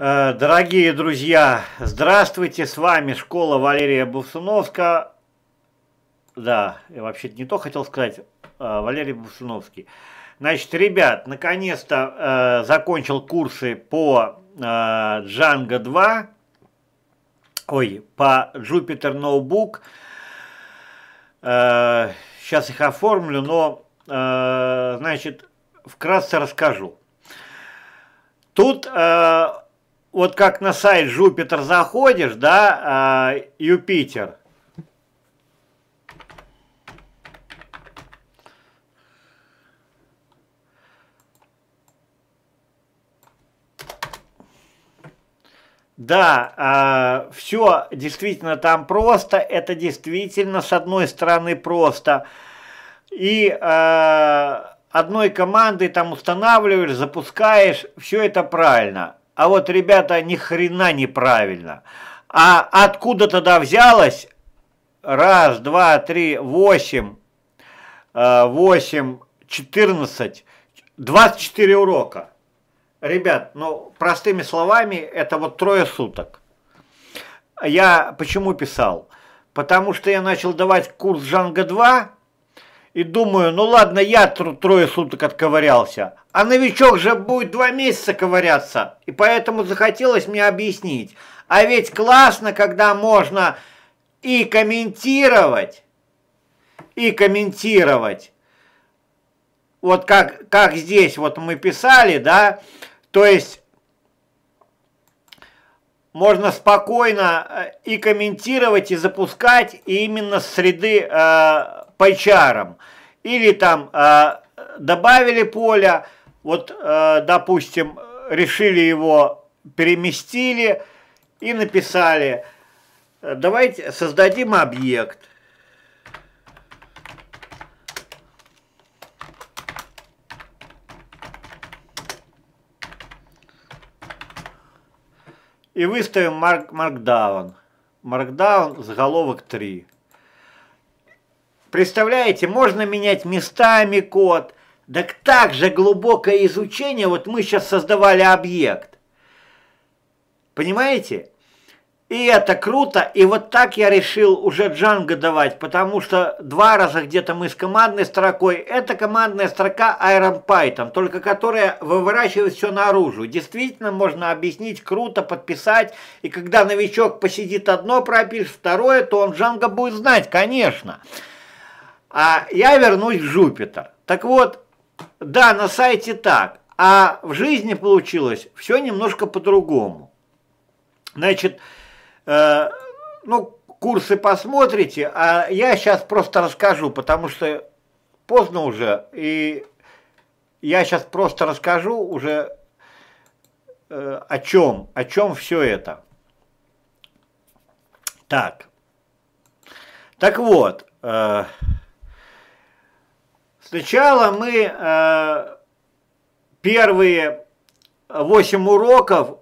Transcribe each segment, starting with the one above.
Э, дорогие друзья, здравствуйте, с вами школа Валерия Бусуновска. Да, я вообще не то хотел сказать, э, Валерий Бусуновский. Значит, ребят, наконец-то э, закончил курсы по э, Django 2, ой, по Jupyter Notebook. Э, сейчас их оформлю, но, э, значит, вкратце расскажу. Тут... Э, вот как на сайт Jupiter заходишь, да, а, Юпитер, Да, э, а, все действительно там просто, это действительно с одной стороны просто. И э, одной командой там устанавливаешь, запускаешь, все это правильно. А вот, ребята, ни хрена неправильно. А откуда тогда взялось? Раз, два, три, восемь, э, восемь, четырнадцать, двадцать четыре урока. Ребят, ну, простыми словами, это вот трое суток. Я почему писал? Потому что я начал давать курс Жанга 2, и думаю, ну ладно, я трое суток отковырялся, а новичок же будет два месяца ковыряться, и поэтому захотелось мне объяснить. А ведь классно, когда можно и комментировать, и комментировать. Вот как, как здесь вот мы писали, да, то есть можно спокойно э, и комментировать, и запускать и именно с среды э, пайчаром. Или там э, добавили поля, вот, э, допустим, решили его, переместили и написали, давайте создадим объект. И выставим markdown Markdown заголовок 3. Представляете, можно менять местами код. Так также глубокое изучение, вот мы сейчас создавали объект. Понимаете? И это круто, и вот так я решил уже Django давать, потому что два раза где-то мы с командной строкой, это командная строка Iron Python, только которая выворачивает все наружу. Действительно можно объяснить, круто подписать, и когда новичок посидит одно пропишет, второе, то он Django будет знать, конечно. Конечно. А я вернусь в Жупитер. Так вот, да, на сайте так, а в жизни получилось все немножко по-другому. Значит, э, ну, курсы посмотрите, а я сейчас просто расскажу, потому что поздно уже, и я сейчас просто расскажу уже э, о чем, о чем все это. Так. Так вот, э, Сначала мы э, первые 8 уроков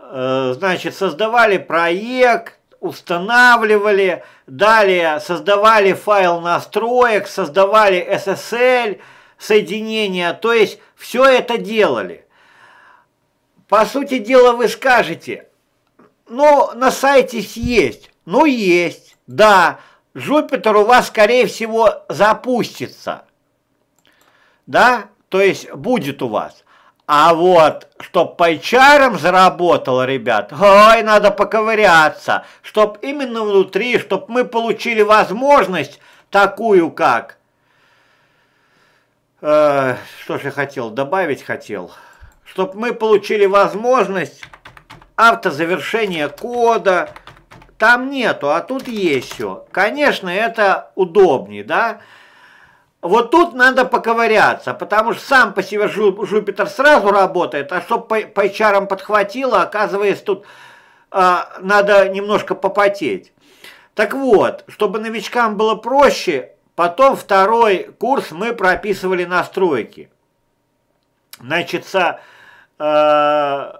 э, значит, создавали проект, устанавливали, далее создавали файл настроек, создавали SSL соединения, то есть все это делали. По сути дела вы скажете, ну на сайте есть, ну есть, да, Jupyter у вас скорее всего запустится да, то есть будет у вас. А вот, чтоб по HR заработало, ребят, ой, надо поковыряться, чтоб именно внутри, чтоб мы получили возможность такую, как... Э, что же я хотел, добавить хотел. Чтоб мы получили возможность автозавершения кода, там нету, а тут есть все. Конечно, это удобнее, да? Вот тут надо поковыряться, потому что сам по себе Жупитер сразу работает, а чтобы по, по HR подхватило, оказывается, тут э, надо немножко попотеть. Так вот, чтобы новичкам было проще, потом второй курс мы прописывали настройки. Значит, э,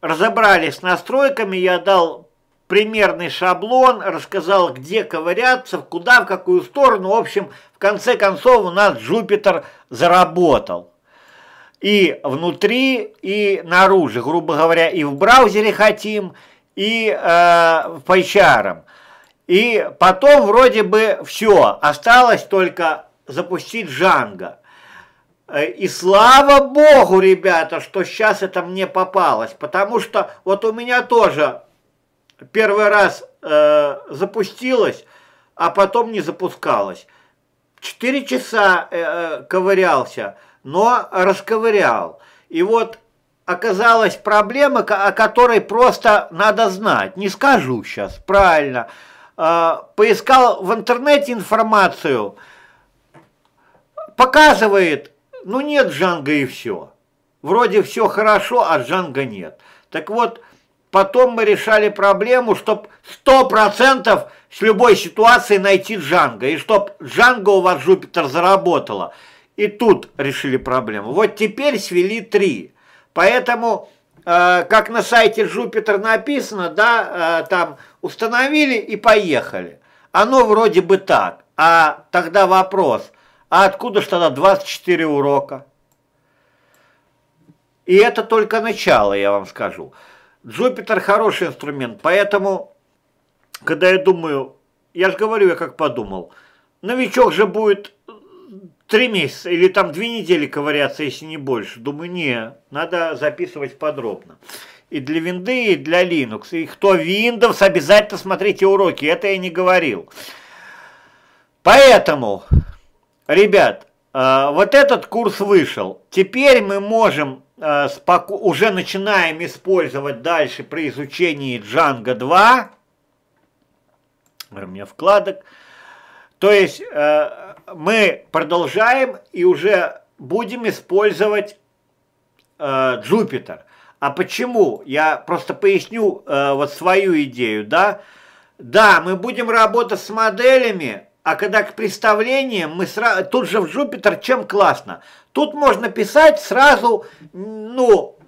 разобрались с настройками, я дал примерный шаблон, рассказал, где ковыряться, куда, в какую сторону. В общем, в конце концов у нас Джупитер заработал. И внутри, и наружу, грубо говоря, и в браузере хотим, и э, по HR. И потом вроде бы все, осталось только запустить Джанго. Э, и слава богу, ребята, что сейчас это мне попалось, потому что вот у меня тоже первый раз э, запустилась, а потом не запускалась. Четыре часа э, э, ковырялся, но расковырял. И вот оказалась проблема, о которой просто надо знать. Не скажу сейчас, правильно. Э, поискал в интернете информацию, показывает, ну нет Джанга и все. Вроде все хорошо, а Джанга нет. Так вот, Потом мы решали проблему, чтобы 100% с любой ситуации найти Джанго. И чтобы Джанго у вас Jupyter заработала. И тут решили проблему. Вот теперь свели три. Поэтому, э, как на сайте Jupyter написано, да, э, там установили и поехали. Оно вроде бы так. А тогда вопрос, а откуда же тогда 24 урока? И это только начало, я вам скажу. Джупитер хороший инструмент, поэтому, когда я думаю, я же говорю, я как подумал, новичок же будет три месяца или там две недели ковыряться, если не больше. Думаю, не, надо записывать подробно. И для винды, и для Linux. И кто Windows, обязательно смотрите уроки, это я не говорил. Поэтому, ребят, э, вот этот курс вышел. Теперь мы можем Э, уже начинаем использовать дальше при изучении Django 2, у меня вкладок, то есть э, мы продолжаем и уже будем использовать э, Jupyter. А почему? Я просто поясню вот свою идею, да? Да, мы будем работать с моделями, а когда к представлениям, мы сразу, тут же в Jupyter чем классно. Тут можно писать сразу, ну,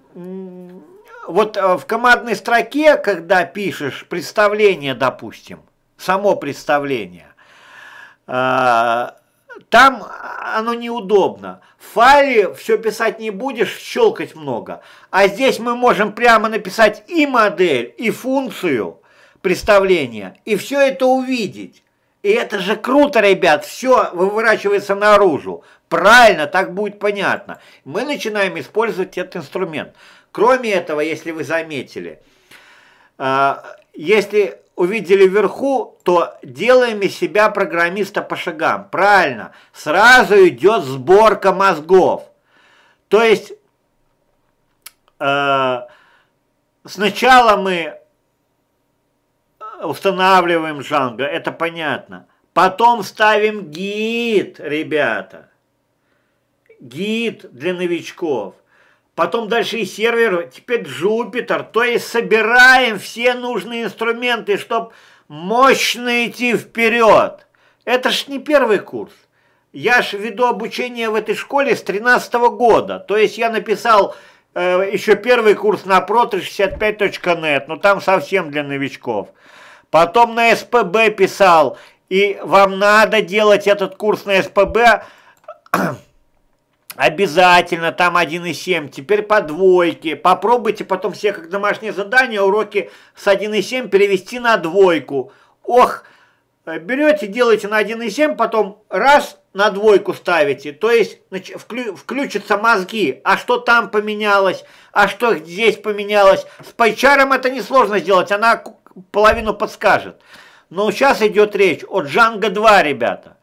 вот э, в командной строке, когда пишешь представление, допустим, само представление, э, там оно неудобно. В файле все писать не будешь, щелкать много. А здесь мы можем прямо написать и модель, и функцию представления, и все это увидеть. И это же круто, ребят, все выворачивается наружу. Правильно, так будет понятно. Мы начинаем использовать этот инструмент. Кроме этого, если вы заметили, а, если увидели вверху, то делаем из себя программиста по шагам. Правильно, сразу идет сборка мозгов. То есть а, сначала мы устанавливаем Джанго, это понятно. Потом ставим гид, ребята. Гид для новичков. Потом дальше и сервер, теперь Джупитер. То есть собираем все нужные инструменты, чтобы мощно идти вперед. Это ж не первый курс. Я ж веду обучение в этой школе с 13 -го года. То есть я написал э, еще первый курс на прото 65.net, но там совсем для новичков потом на СПБ писал, и вам надо делать этот курс на СПБ обязательно, там 1,7, теперь по двойке, попробуйте потом все как домашнее задание уроки с 1,7 перевести на двойку, ох, берете, делаете на 1,7, потом раз на двойку ставите, то есть включатся мозги, а что там поменялось, а что здесь поменялось. С пайчаром это несложно сделать, она половину подскажет. Но сейчас идет речь о Джанго 2, ребята.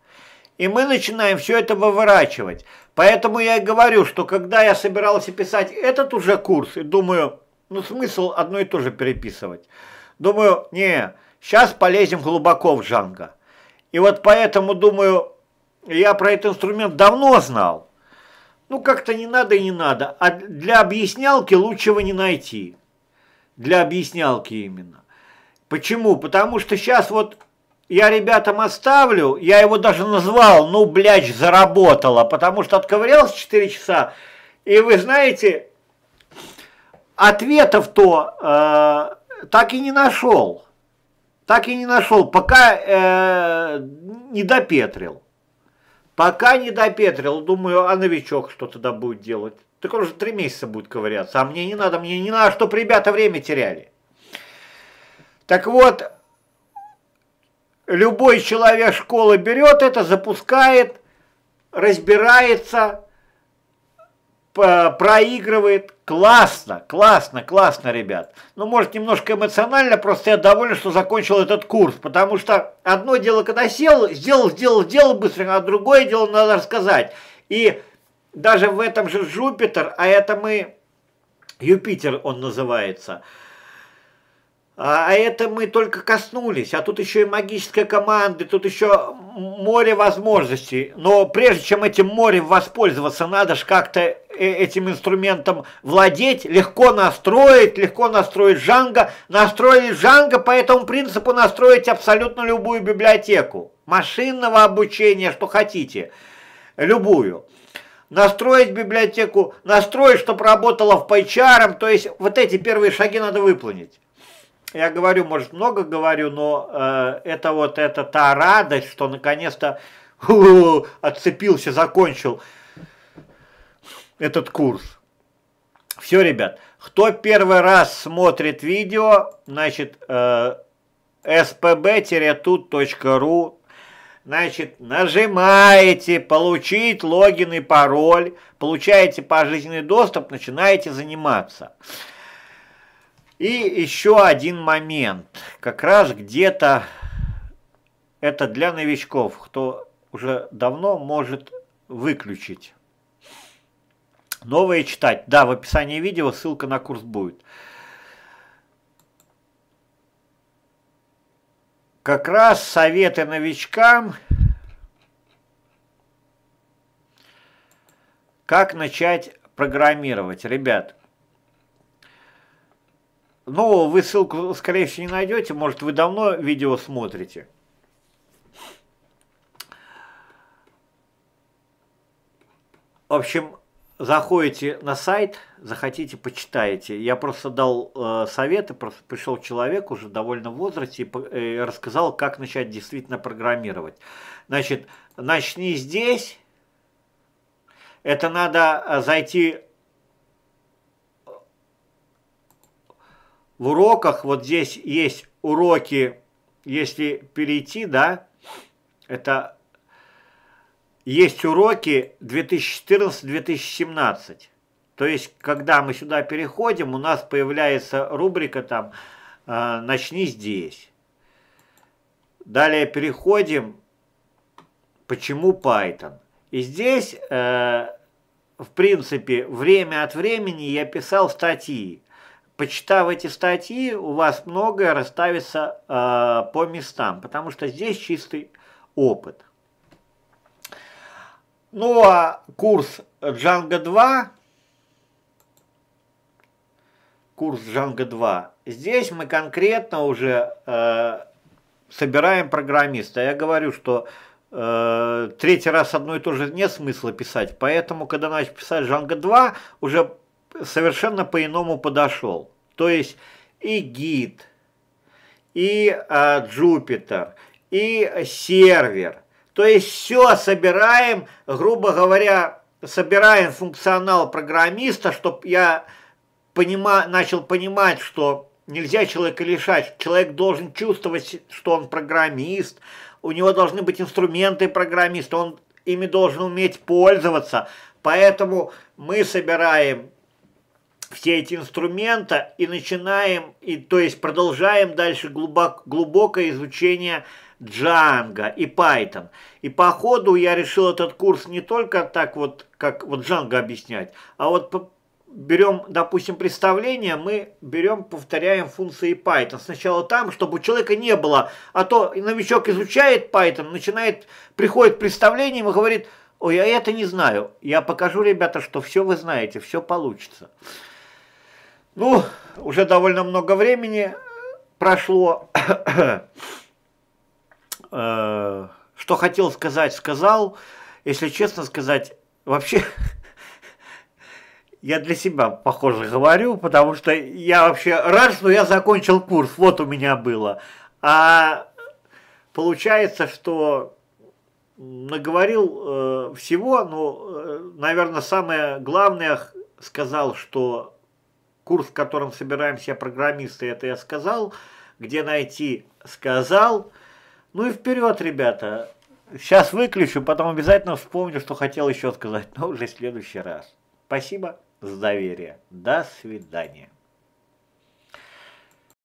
И мы начинаем все это выворачивать. Поэтому я и говорю, что когда я собирался писать этот уже курс, и думаю, ну смысл одно и то же переписывать. Думаю, не, сейчас полезем глубоко в Джанго. И вот поэтому, думаю, я про этот инструмент давно знал. Ну, как-то не надо и не надо. А для объяснялки лучшего не найти. Для объяснялки именно. Почему? Потому что сейчас вот я ребятам оставлю, я его даже назвал, ну, блядь, заработало, потому что отковырялся 4 часа, и вы знаете, ответов-то э, так и не нашел. Так и не нашел, пока э, не допетрил. Пока не допетрил, думаю, а новичок что тогда будет делать? Так он же три месяца будет ковыряться, а мне не надо, мне не надо, чтобы ребята время теряли. Так вот, любой человек школы берет это, запускает, разбирается, проигрывает. Классно, классно, классно, ребят. Ну, может, немножко эмоционально, просто я доволен, что закончил этот курс, потому что одно дело, когда сел, сделал, сделал, сделал быстренько, а другое дело надо рассказать. И даже в этом же Jupiter, а это мы, Юпитер он называется, а, а это мы только коснулись, а тут еще и магическая команда, тут еще море возможностей. Но прежде чем этим морем воспользоваться, надо же как-то э, этим инструментом владеть, легко настроить, легко настроить Жанго. настроить Жанго, по этому принципу настроить абсолютно любую библиотеку. Машинного обучения, что хотите, любую настроить библиотеку, настроить, чтобы работала в пайчаром, то есть вот эти первые шаги надо выполнить я говорю, может, много говорю, но э, это вот это та радость, что наконец-то отцепился, закончил этот курс. Все, ребят, кто первый раз смотрит видео, значит, э, spb-tut.ru, значит, нажимаете «Получить логин и пароль», получаете пожизненный доступ, начинаете заниматься. И еще один момент. Как раз где-то это для новичков, кто уже давно может выключить. Новое читать. Да, в описании видео ссылка на курс будет. Как раз советы новичкам, как начать программировать. Ребят, ну, вы ссылку, скорее всего, не найдете. Может, вы давно видео смотрите. В общем, заходите на сайт, захотите, почитаете. Я просто дал э, советы, просто пришел человек уже довольно в возрасте и э, рассказал, как начать действительно программировать. Значит, начни здесь. Это надо э, зайти в уроках, вот здесь есть уроки, если перейти, да, это есть уроки 2014-2017. То есть, когда мы сюда переходим, у нас появляется рубрика там а, «Начни здесь». Далее переходим «Почему Python?». И здесь, э, в принципе, время от времени я писал статьи почитав эти статьи, у вас многое расставится э, по местам, потому что здесь чистый опыт. Ну а курс Django 2, курс Django 2, здесь мы конкретно уже э, собираем программиста. Я говорю, что э, третий раз одно и то же нет смысла писать, поэтому, когда начал писать Django 2, уже совершенно по-иному подошел. То есть и гид, и э, а, Jupyter, и сервер. То есть все собираем, грубо говоря, собираем функционал программиста, чтобы я понима начал понимать, что нельзя человека лишать. Человек должен чувствовать, что он программист, у него должны быть инструменты программиста, он ими должен уметь пользоваться. Поэтому мы собираем все эти инструменты и начинаем, и, то есть продолжаем дальше глубок, глубокое изучение Django и Python. И по ходу я решил этот курс не только так вот, как вот Django объяснять, а вот берем, допустим, представление, мы берем, повторяем функции Python. Сначала там, чтобы у человека не было, а то новичок изучает Python, начинает, приходит представление и говорит, ой, а я это не знаю. Я покажу, ребята, что все вы знаете, все получится. Ну, уже довольно много времени прошло. Э, что хотел сказать, сказал. Если честно сказать, вообще я для себя, похоже, говорю, потому что я вообще рад, что я закончил курс, вот у меня было. А получается, что наговорил э, всего, но, э, наверное, самое главное сказал, что курс, в котором собираемся программисты, это я сказал, где найти, сказал. Ну и вперед, ребята. Сейчас выключу, потом обязательно вспомню, что хотел еще сказать, но уже в следующий раз. Спасибо за доверие. До свидания.